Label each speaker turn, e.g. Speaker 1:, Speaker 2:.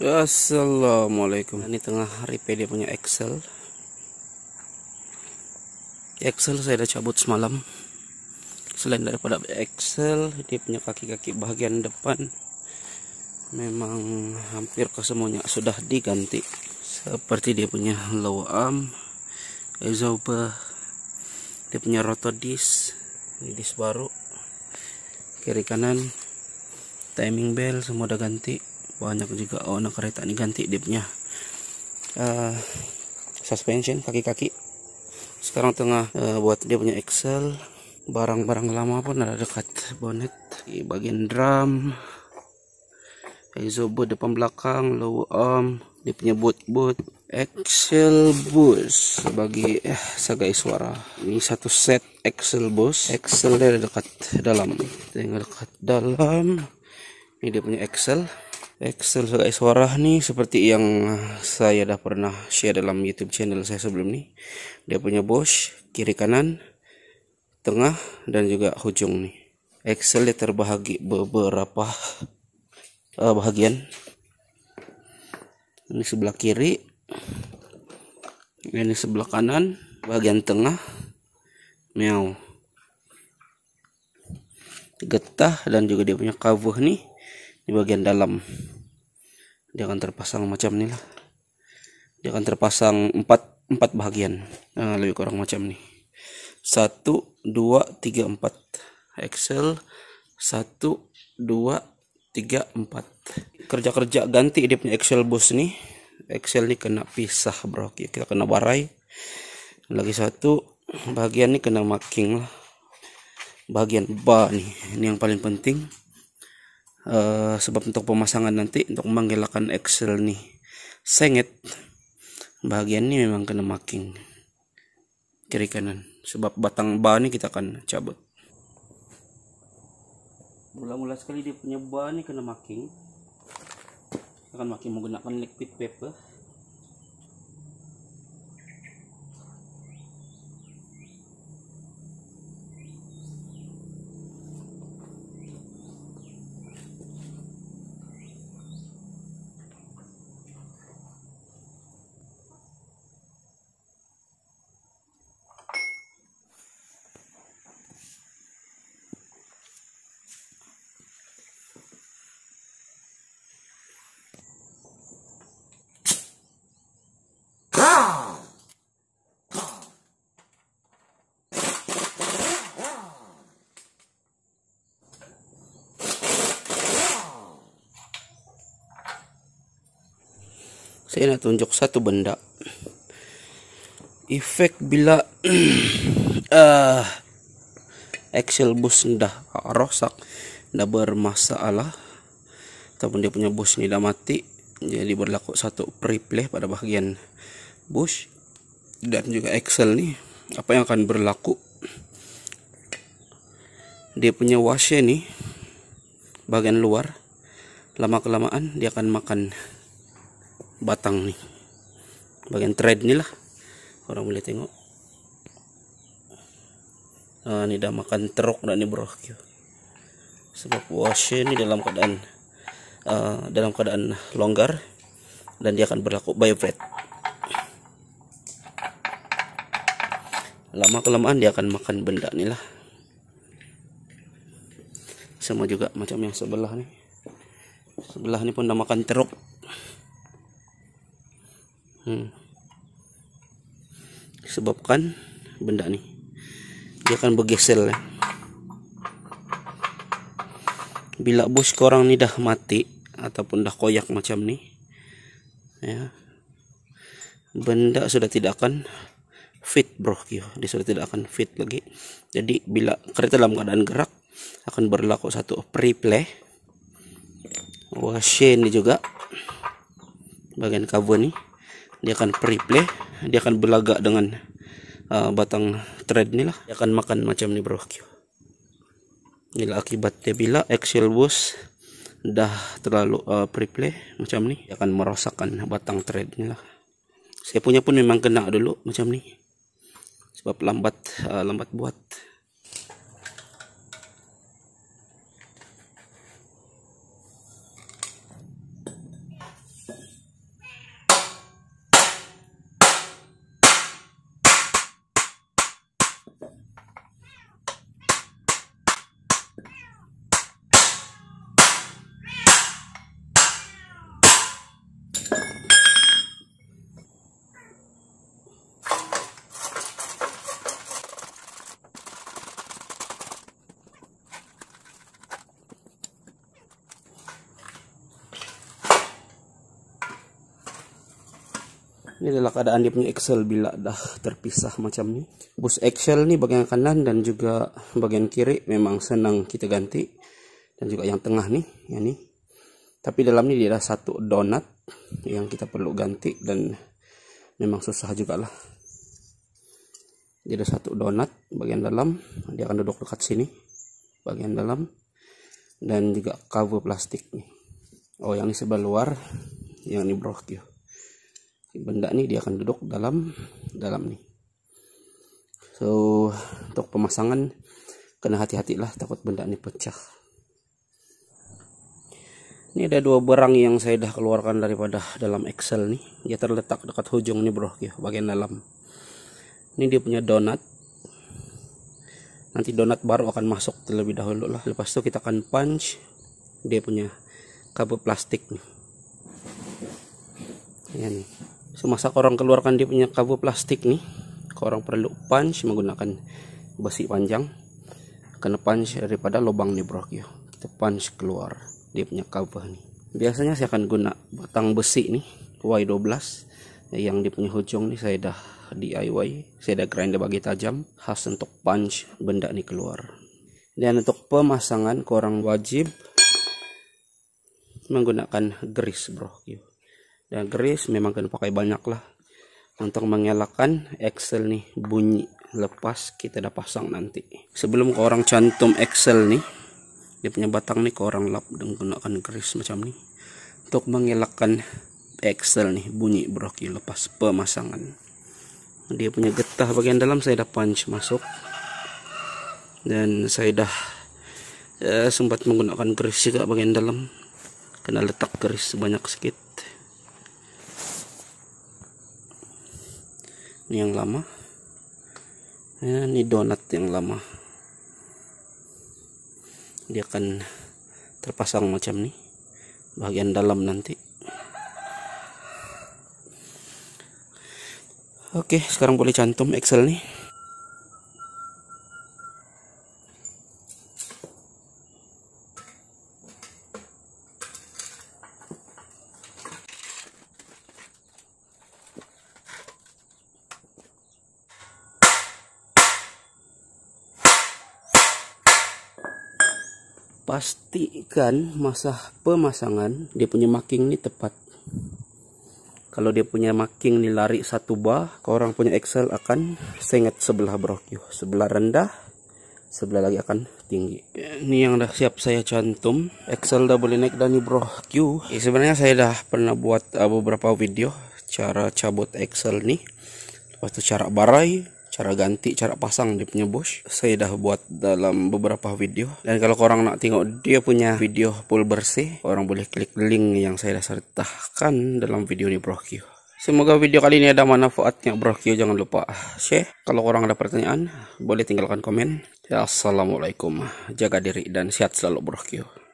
Speaker 1: Assalamualaikum ini tengah hari PD punya Excel Excel saya udah cabut semalam selain daripada Excel dia punya kaki-kaki bagian depan memang hampir kesemuanya sudah diganti seperti dia punya low arm exoba dia punya rotodis ini disc baru kiri kanan timing bell semua udah ganti banyak juga oh nah kereta ini ganti dipnya uh, suspension kaki-kaki sekarang tengah uh, buat dia punya excel barang-barang lama pun ada dekat bonnet di bagian drum exhaust depan belakang low arm dia punya boot boot Excel Boost bagi eh, sagai suara ini satu set Excel Boost Excel dia dekat dalam tinggal dekat dalam ini dia punya Excel Excel sebagai suara nih seperti yang saya dah pernah share dalam YouTube channel saya sebelum ini. Dia punya bos, kiri kanan, tengah dan juga hujung nih. Excel dia terbahagi beberapa uh, eh, bagian. Ini sebelah kiri, ini sebelah kanan, bagian tengah. Meow. Getah dan juga dia punya cover nih di bagian dalam dia akan terpasang macam inilah lah dia akan terpasang empat empat bagian nah, lebih kurang macam nih satu dua tiga empat Excel satu dua tiga empat kerja kerja ganti dia punya Excel bos nih Excel ini kena pisah bro kita kena barai lagi satu bagian ini kena marking lah bagian ba nih ini yang paling penting uh, sebab untuk pemasangan nanti untuk menggelakan Excel nih sengit bagian ini memang kena making kiri kanan sebab batang ban ini kita akan cabut mula-mula sekali dia punya ban ini kena making kita akan makin menggunakan liquid paper saya nak tunjuk satu benda efek bila uh, Excel bus dah rosak dah bermasalah ataupun dia punya bus ni dah mati jadi berlaku satu preplay pada bahagian bus dan juga Excel ni apa yang akan berlaku dia punya washer ni bagian luar lama kelamaan dia akan makan batang nih bagian thread lah orang boleh tengok nah ini dah makan teruk dan ini berakhir sebab washnya ini dalam keadaan uh, dalam keadaan longgar dan dia akan berlaku vibrate lama kelamaan dia akan makan benda nih lah sama juga macam yang sebelah nih sebelah ini pun dah makan teruk hmm. sebabkan benda nih dia akan bergeser ya. bila bus korang ni dah mati ataupun dah koyak macam ni ya benda sudah tidak akan fit bro dia sudah tidak akan fit lagi jadi bila kereta dalam keadaan gerak akan berlaku satu preplay washing juga bagian cover nih dia akan preplay dia akan berlagak dengan uh, batang thread ni lah dia akan makan macam ni bro inilah akibatnya bila axial boost dah terlalu uh, macam ni dia akan merosakkan batang thread ni lah saya punya pun memang kena dulu macam ni sebab lambat uh, lambat buat Ini adalah keadaan dia punya Excel bila dah terpisah macam ni. Bus Excel ni bagian kanan dan juga bagian kiri memang senang kita ganti. Dan juga yang tengah ni, yang ni. Tapi dalam ni dia ada satu donat yang kita perlu ganti dan memang susah jugalah. Dia ada satu donat bagian dalam, dia akan duduk dekat sini. Bagian dalam dan juga cover plastik ni. Oh, yang ni sebelah luar, yang ni brokio benda nih dia akan duduk dalam dalam nih so untuk pemasangan kena hati hatilah takut benda ini pecah ini ada dua barang yang saya dah keluarkan daripada dalam Excel nih dia terletak dekat hujung nih bro ya, bagian dalam ini dia punya donat nanti donat baru akan masuk terlebih dahulu lah lepas itu kita akan punch dia punya kabel plastik nih ya nih semasa korang keluarkan dia punya cover plastik nih korang perlu punch menggunakan besi panjang kena punch daripada lubang nih bro ya. kita punch keluar dia punya cover nih biasanya saya akan guna batang besi nih Y12 yang dia punya hujung nih saya dah DIY saya dah grinder bagi tajam khas untuk punch benda nih keluar dan untuk pemasangan korang wajib menggunakan grease bro dan keris memang kan pakai banyak lah untuk mengelakkan Excel nih bunyi lepas kita dah pasang nanti sebelum ke orang cantum Excel nih dia punya batang nih ke orang lap dan gunakan grease macam nih untuk mengelakkan Excel nih bunyi broki lepas pemasangan dia punya getah bagian dalam saya dah punch masuk dan saya dah eh, sempat menggunakan grease juga bagian dalam kena letak grease sebanyak sedikit ini yang lama ya, ini donat yang lama dia akan terpasang macam nih bagian dalam nanti oke sekarang boleh cantum excel nih pastikan masa pemasangan dia punya marking ni tepat kalau dia punya marking ni lari satu bah orang punya excel akan sengat sebelah brokyu sebelah rendah sebelah lagi akan tinggi ini yang dah siap saya cantum excel dah boleh naik dan bro Q eh, ya, sebenarnya saya dah pernah buat uh, beberapa video cara cabut excel ni lepas tu cara barai cara ganti cara pasang dia punya bos. saya dah buat dalam beberapa video dan kalau korang nak tengok dia punya video full bersih orang boleh klik link yang saya dah sertakan dalam video ini ProQ Semoga video kali ini ada manfaatnya bro jangan lupa share. Kalau orang ada pertanyaan boleh tinggalkan komen. Assalamualaikum. Jaga diri dan sehat selalu bro